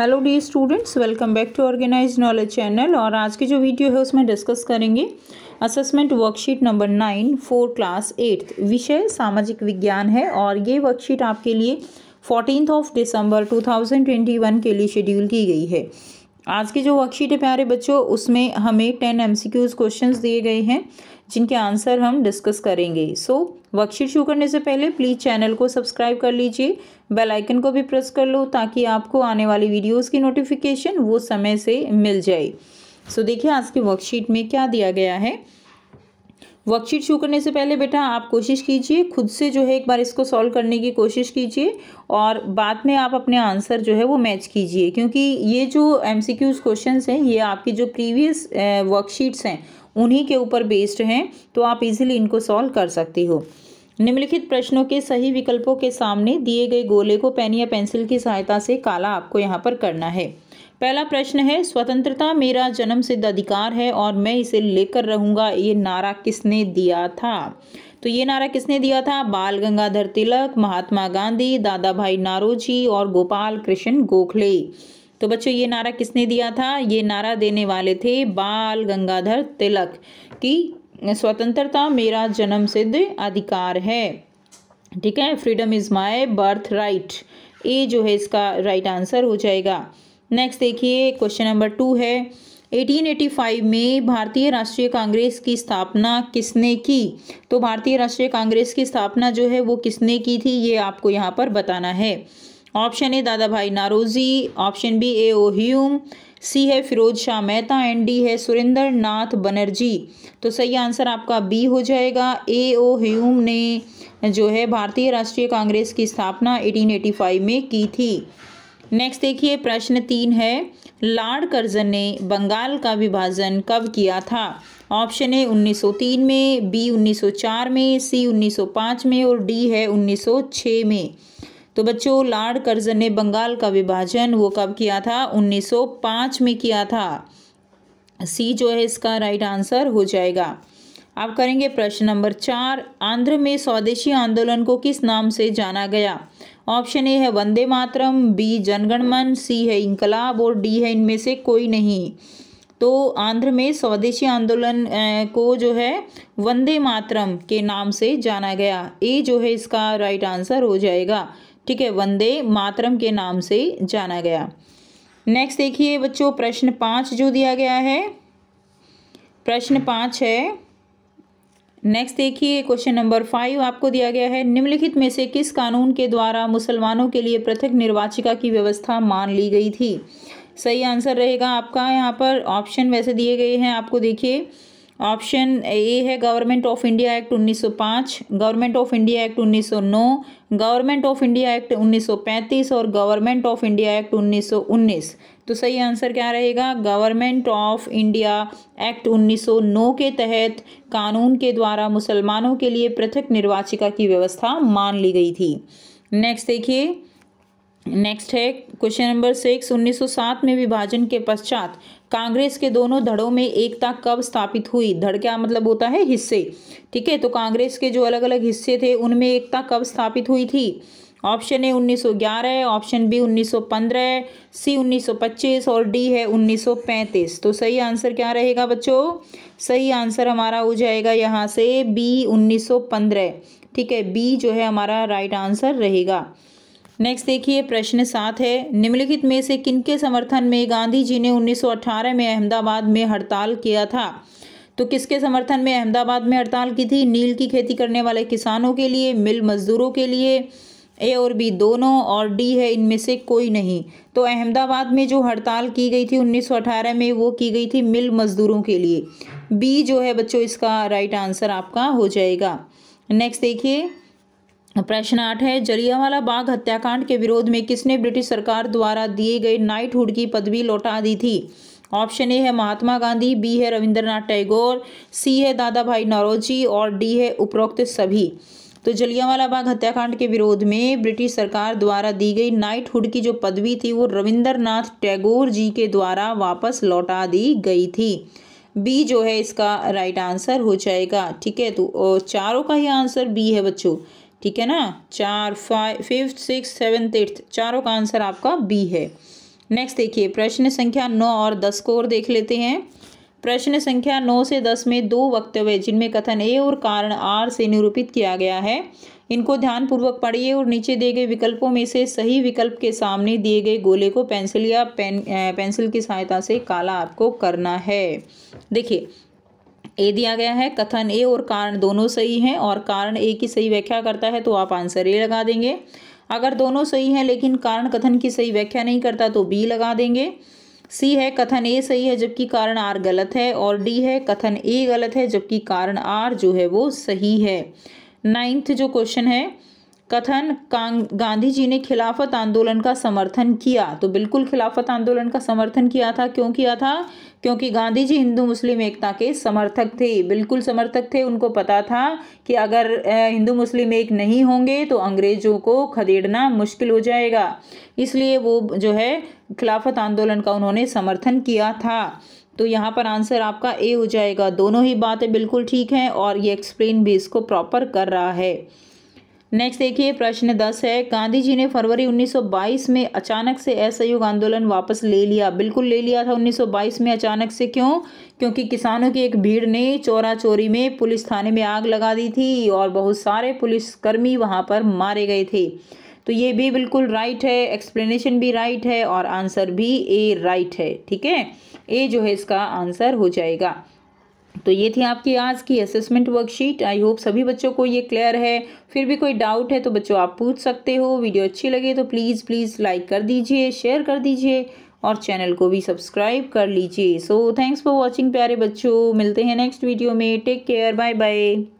hello the students welcome back to organize knowledge channel और आज की जो वीडियो है उसमें डिस्कस करेंगे assessment worksheet number nine four class eighth विषय सामाजिक विज्ञान है और ये वर्कशीट आपके लिए fourteen of December two thousand twenty one के लिए शेड्यूल की गई है आज की जो वर्कशीट है प्यारे बच्चों उसमें हमें ten M C Qs question दिए गए हैं जिनके आंसर हम डिस्कस करेंगे सो so, वर्कशीट शुरू करने से पहले प्लीज़ चैनल को सब्सक्राइब कर लीजिए बेल आइकन को भी प्रेस कर लो ताकि आपको आने वाली वीडियोस की नोटिफिकेशन वो समय से मिल जाए सो so, देखिए आज की वर्कशीट में क्या दिया गया है वर्कशीट शुरू करने से पहले बेटा आप कोशिश कीजिए खुद से जो है एक बार इसको सॉल्व करने की कोशिश कीजिए और बाद में आप अपने आंसर जो है वो मैच कीजिए क्योंकि ये जो एम सी क्यूज़ क्वेश्चन हैं ये आपकी जो प्रीवियस वर्कशीट्स हैं उन्हीं के ऊपर बेस्ड हैं तो आप इजीली इनको सॉल्व कर सकती हो निम्नलिखित प्रश्नों के सही विकल्पों के सामने दिए गए गोले को पेन या पेंसिल की सहायता से काला आपको यहाँ पर करना है पहला प्रश्न है स्वतंत्रता मेरा जन्म सिद्ध अधिकार है और मैं इसे लेकर रहूंगा ये नारा किसने दिया था तो ये नारा किसने दिया था बाल गंगाधर तिलक महात्मा गांधी दादा भाई नारोजी और गोपाल कृष्ण गोखले तो बच्चों ये नारा किसने दिया था ये नारा देने वाले थे बाल गंगाधर तिलक की स्वतंत्रता मेरा जन्म सिद्ध अधिकार है ठीक है freedom is my birth right A जो है इसका राइट आंसर हो जाएगा नेक्स्ट देखिए क्वेश्चन नंबर टू है 1885 में भारतीय राष्ट्रीय कांग्रेस की स्थापना किसने की तो भारतीय राष्ट्रीय कांग्रेस की स्थापना जो है वो किसने की थी ये आपको यहाँ पर बताना है option A Dadabhai Naoroji option B A O Hume C है फिरोज शाह मेहता एंड डी है सुरेंद्र नाथ बनर्जी तो सही आंसर आपका बी हो जाएगा ए ओ ह्यूम ने जो है भारतीय राष्ट्रीय कांग्रेस की स्थापना 1885 में की थी नेक्स्ट देखिए प्रश्न तीन है लॉर्ड कर्जन ने बंगाल का विभाजन कब किया था ऑप्शन है 1903 में बी 1904 में सी 1905 में और डी है 1906 में तो बच्चों लॉर्ड कर्जन ने बंगाल का विभाजन वो कब किया था 1905 में किया था सी जो है इसका राइट आंसर हो जाएगा अब करेंगे प्रश्न नंबर चार आंध्र में स्वदेशी आंदोलन को किस नाम से जाना गया ऑप्शन ए है वंदे मातरम बी जनगणमन सी है इनकलाब और डी है इनमें से कोई नहीं तो आंध्र में स्वदेशी आंदोलन को जो है वंदे मातरम के नाम से जाना गया ए जो है इसका राइट आंसर हो जाएगा ठीक है वंदे मातरम के नाम से जाना गया नेक्स्ट देखिए बच्चों प्रश्न पाँच जो दिया गया है प्रश्न पाँच है नेक्स्ट देखिए क्वेश्चन नंबर फाइव आपको दिया गया है निम्नलिखित में से किस कानून के द्वारा मुसलमानों के लिए पृथक निर्वाचिका की व्यवस्था मान ली गई थी सही आंसर रहेगा आपका यहाँ पर ऑप्शन वैसे दिए गए हैं आपको देखिए ऑप्शन ए है government of India act 1905 government of India act 1909 government of India act 1935 और गवर्नमेंट ऑफ इंडिया एक्ट 1919 तो सही आंसर क्या रहेगा गवर्नमेंट ऑफ इंडिया एक्ट 1909 के तहत कानून के द्वारा मुसलमानों के लिए पृथक निर्वाचिका की व्यवस्था मान ली गई थी नेक्स्ट देखिए नेक्स्ट है क्वेश्चन नंबर सिक्स 1907 में विभाजन के पश्चात कांग्रेस के दोनों धड़ों में एकता कब स्थापित हुई धड़ क्या मतलब होता है हिस्से ठीक है तो कांग्रेस के जो अलग अलग हिस्से थे उनमें एकता कब स्थापित हुई थी option A 1911 option B 1915 C 1925 और डी है 1935 तो सही आंसर क्या रहेगा बच्चों सही आंसर हमारा हो जाएगा यहाँ से बी 1915 ठीक है बी जो है हमारा राइट आंसर रहेगा नेक्स्ट देखिए प्रश्न सात है निम्नलिखित में से किनके समर्थन में गांधी जी ने 1918 में अहमदाबाद में हड़ताल किया था तो किसके समर्थन में अहमदाबाद में हड़ताल की थी नील की खेती करने वाले किसानों के लिए मिल मजदूरों के लिए ए और बी दोनों और डी है इनमें से कोई नहीं तो अहमदाबाद में जो हड़ताल की गई थी 1918 में वो की गई थी मिल मजदूरों के लिए बी जो है बच्चों इसका राइट आंसर आपका हो जाएगा नेक्स्ट देखिए प्रश्न आठ है जलियावाला बाग हत्याकांड के विरोध में किसने ब्रिटिश सरकार द्वारा दिए गए नाइटहुड की पदवी लौटा दी थी ऑप्शन ए है महात्मा गांधी बी है रविंद्रनाथ टैगोर सी है दादा भाई नौरोजी और डी है उपरोक्त सभी तो जलियावाला बाग हत्याकांड के विरोध में ब्रिटिश सरकार द्वारा दी गई नाइटहुड की जो पदवी थी वो रविंद्रनाथ टैगोर जी के द्वारा वापस लौटा दी गई थी बी जो है इसका राइट आंसर हो जाएगा ठीक है तो चारों का ही आंसर बी है बच्चों ठीक है ना चार five fifth six seventh eighth चारों का आंसर आपका बी है नेक्स्ट देखिए प्रश्न संख्या नौ और दस को और देख लेते हैं प्रश्न संख्या नौ से दस में दो वक्तव्य जिनमें कथन ए और कारण आर से निरूपित किया गया है इनको ध्यानपूर्वक पढ़िए और नीचे दिए गए विकल्पों में से सही विकल्प के सामने दिए गए गोले को पेंसिल या पेन पेंसिल की सहायता से काला आपको करना है देखिए ए दिया गया है कथन ए और कारण दोनों सही हैं और कारण ए की सही व्याख्या करता है तो आप आंसर ए लगा देंगे अगर दोनों सही हैं लेकिन कारण कथन की सही व्याख्या नहीं करता तो बी लगा देंगे सी है कथन ए सही है जबकि कारण आर गलत है और डी है कथन ए गलत है जबकि कारण आर जो है वो सही है नाइन्थ जो क्वेश्चन है कथन गांधी जी ने खिलाफत आंदोलन का समर्थन किया तो बिल्कुल खिलाफत आंदोलन का समर्थन किया था क्यों किया था क्योंकि गांधी जी हिंदू मुस्लिम एकता के समर्थक थे बिल्कुल समर्थक थे उनको पता था कि अगर हिंदू मुस्लिम एक नहीं होंगे तो अंग्रेज़ों को खदेड़ना मुश्किल हो जाएगा इसलिए वो जो है खिलाफत आंदोलन का उन्होंने समर्थन किया था तो यहाँ पर आंसर आपका ए हो जाएगा दोनों ही बातें बिल्कुल ठीक हैं और ये एक्सप्लेन भी इसको प्रॉपर कर रहा है नेक्स्ट देखिए प्रश्न दस है गांधी जी ने फरवरी 1922 में अचानक से असहयोग आंदोलन वापस ले लिया बिल्कुल ले लिया था 1922 में अचानक से क्यों क्योंकि किसानों की एक भीड़ ने चोरा चोरी में पुलिस थाने में आग लगा दी थी और बहुत सारे पुलिसकर्मी वहाँ पर मारे गए थे तो ये भी बिल्कुल राइट है एक्सप्लेनेशन भी राइट है और आंसर भी ए राइट है ठीक है ए जो है इसका आंसर हो जाएगा तो ये थी आपकी आज की असेसमेंट वर्कशीट आई होप सभी बच्चों को ये क्लियर है फिर भी कोई डाउट है तो बच्चों आप पूछ सकते हो वीडियो अच्छी लगे तो प्लीज़ प्लीज़ लाइक कर दीजिए शेयर कर दीजिए और चैनल को भी सब्सक्राइब कर लीजिए सो थैंक्स फॉर वॉचिंग प्यारे बच्चों मिलते हैं नेक्स्ट वीडियो में टेक केयर बाय बाय